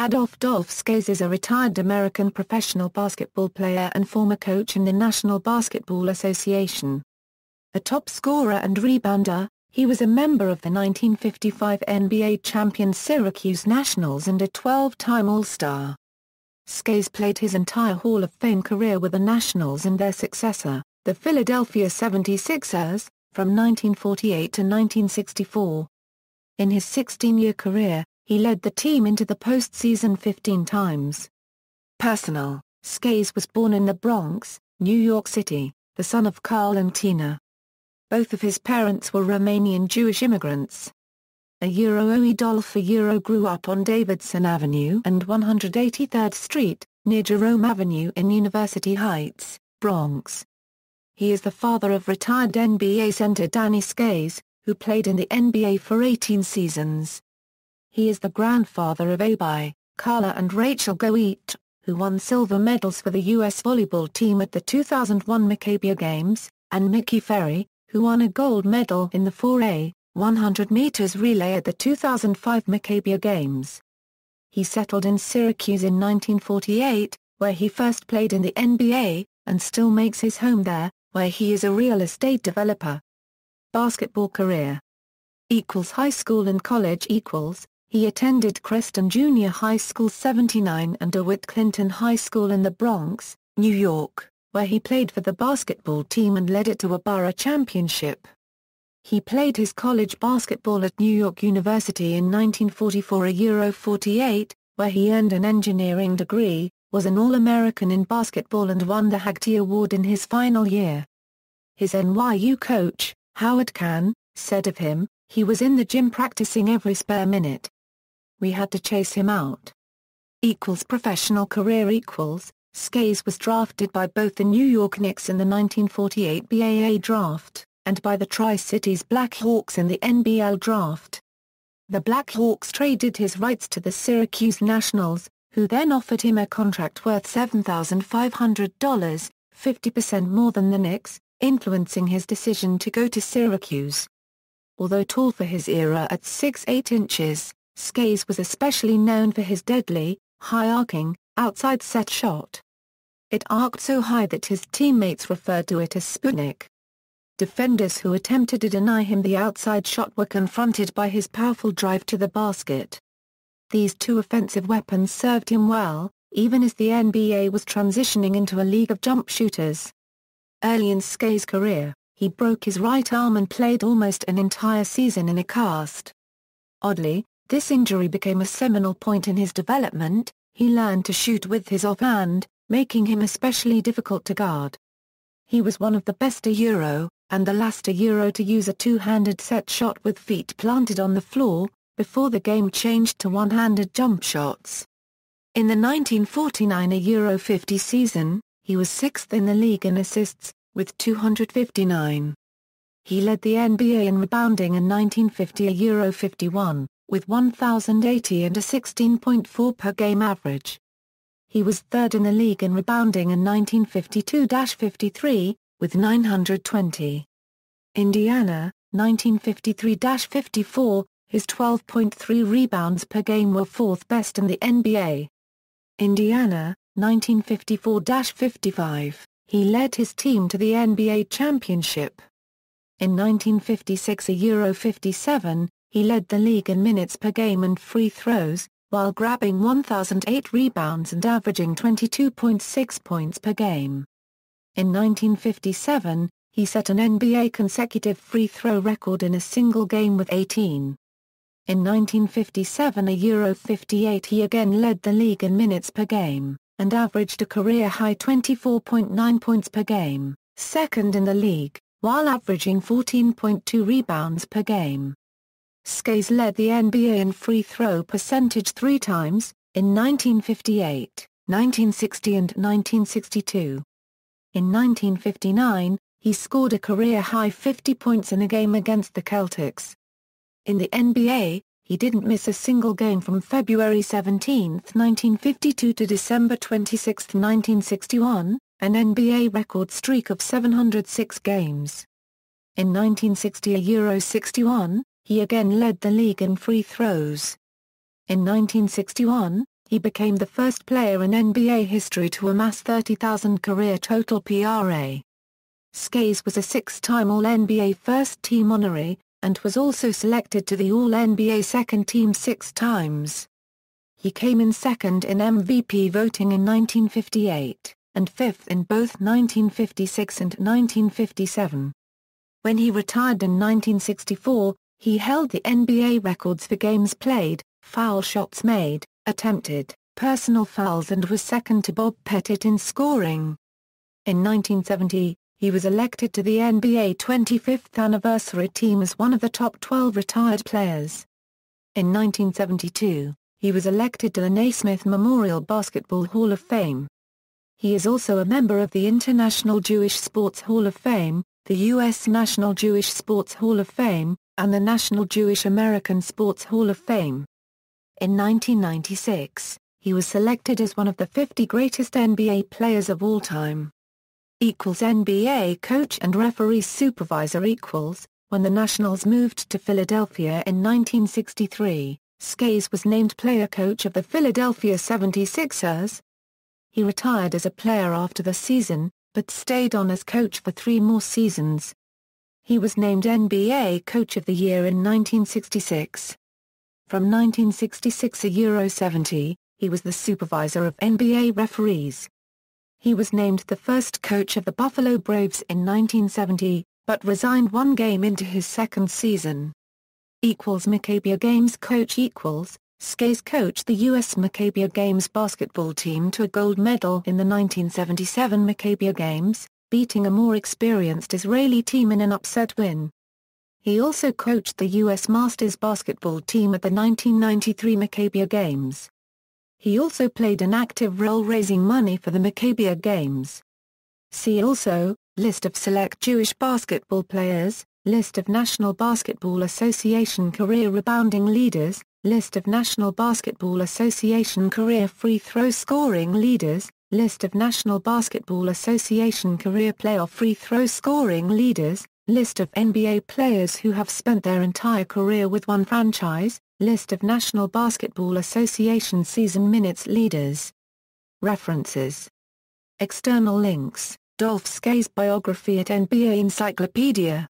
Adolf Dolfskos is a retired American professional basketball player and former coach in the National Basketball Association. A top scorer and rebounder, he was a member of the 1955 NBA champion Syracuse Nationals and a 12-time All-Star. Skays played his entire Hall of Fame career with the Nationals and their successor, the Philadelphia 76ers, from 1948 to 1964. In his 16-year career, he led the team into the postseason 15 times. Personal, Skaze was born in the Bronx, New York City, the son of Carl and Tina. Both of his parents were Romanian Jewish immigrants. A Euro-Oe doll for Euro grew up on Davidson Avenue and 183rd Street, near Jerome Avenue in University Heights, Bronx. He is the father of retired NBA center Danny Skaze, who played in the NBA for 18 seasons. He is the grandfather of Obi, Carla and Rachel Goet, who won silver medals for the U.S. volleyball team at the 2001 Maccabiah Games, and Mickey Ferry, who won a gold medal in the 4A, 100 meters relay at the 2005 Maccabiah Games. He settled in Syracuse in 1948, where he first played in the NBA, and still makes his home there, where he is a real estate developer. Basketball career equals high school and college equals he attended Creston Junior High School 79 and DeWitt Clinton High School in the Bronx, New York, where he played for the basketball team and led it to a borough championship. He played his college basketball at New York University in 1944 a Euro 48, where he earned an engineering degree, was an All-American in basketball and won the Hagtie Award in his final year. His NYU coach, Howard Kahn, said of him, he was in the gym practicing every spare minute we had to chase him out. Equals professional career equals, Skaze was drafted by both the New York Knicks in the 1948 BAA draft, and by the Tri-Cities Blackhawks in the NBL draft. The Blackhawks traded his rights to the Syracuse Nationals, who then offered him a contract worth $7,500, 50% more than the Knicks, influencing his decision to go to Syracuse. Although tall for his era at 6'8 inches, Skays was especially known for his deadly, high-arcing, outside-set shot. It arced so high that his teammates referred to it as Sputnik. Defenders who attempted to deny him the outside shot were confronted by his powerful drive to the basket. These two offensive weapons served him well, even as the NBA was transitioning into a league of jump shooters. Early in Skay's career, he broke his right arm and played almost an entire season in a cast. Oddly, this injury became a seminal point in his development, he learned to shoot with his offhand, making him especially difficult to guard. He was one of the best a Euro, and the last a Euro to use a two-handed set shot with feet planted on the floor, before the game changed to one-handed jump shots. In the 1949 Euro 50 season, he was sixth in the league in assists, with 259. He led the NBA in rebounding in 1950 Euro 51 with 1,080 and a 16.4 per game average. He was third in the league in rebounding in 1952-53, with 920. Indiana, 1953-54, his 12.3 rebounds per game were fourth best in the NBA. Indiana, 1954-55, he led his team to the NBA championship. In 1956 a Euro 57, he led the league in minutes per game and free throws, while grabbing 1,008 rebounds and averaging 22.6 points per game. In 1957, he set an NBA consecutive free throw record in a single game with 18. In 1957 a Euro 58 he again led the league in minutes per game, and averaged a career-high 24.9 points per game, second in the league, while averaging 14.2 rebounds per game. Skates led the NBA in free throw percentage three times, in 1958, 1960 and 1962. In 1959, he scored a career-high 50 points in a game against the Celtics. In the NBA, he didn't miss a single game from February 17, 1952 to December 26, 1961, an NBA record streak of 706 games. In 1960 a Euro 61, he again led the league in free throws. In 1961, he became the first player in NBA history to amass 30,000 career total PRA. Skaze was a six-time All-NBA first-team honoree, and was also selected to the All-NBA second team six times. He came in second in MVP voting in 1958, and fifth in both 1956 and 1957. When he retired in 1964, he held the NBA records for games played, foul shots made, attempted, personal fouls and was second to Bob Pettit in scoring. In 1970, he was elected to the NBA 25th anniversary team as one of the top 12 retired players. In 1972, he was elected to the Naismith Memorial Basketball Hall of Fame. He is also a member of the International Jewish Sports Hall of Fame, the U.S. National Jewish Sports Hall of Fame, and the National Jewish American Sports Hall of Fame. In 1996, he was selected as one of the 50 greatest NBA players of all time. Equals NBA coach and referee supervisor equals, when the Nationals moved to Philadelphia in 1963, Skays was named player coach of the Philadelphia 76ers. He retired as a player after the season, but stayed on as coach for three more seasons. He was named NBA Coach of the Year in 1966. From 1966 to Euro 70, he was the supervisor of NBA referees. He was named the first coach of the Buffalo Braves in 1970, but resigned one game into his second season. Equals Maccabiah Games coach equals, Skays coached the U.S. Maccabiah Games basketball team to a gold medal in the 1977 Maccabiah Games, beating a more experienced Israeli team in an upset win. He also coached the U.S. Masters basketball team at the 1993 Maccabiah Games. He also played an active role raising money for the Maccabiah Games. See also, List of select Jewish basketball players, List of National Basketball Association career rebounding leaders, List of National Basketball Association career free throw scoring leaders, List of National Basketball Association career playoff free throw scoring leaders, List of NBA players who have spent their entire career with one franchise, List of National Basketball Association season minutes leaders. References External links Dolph Skay's biography at NBA Encyclopedia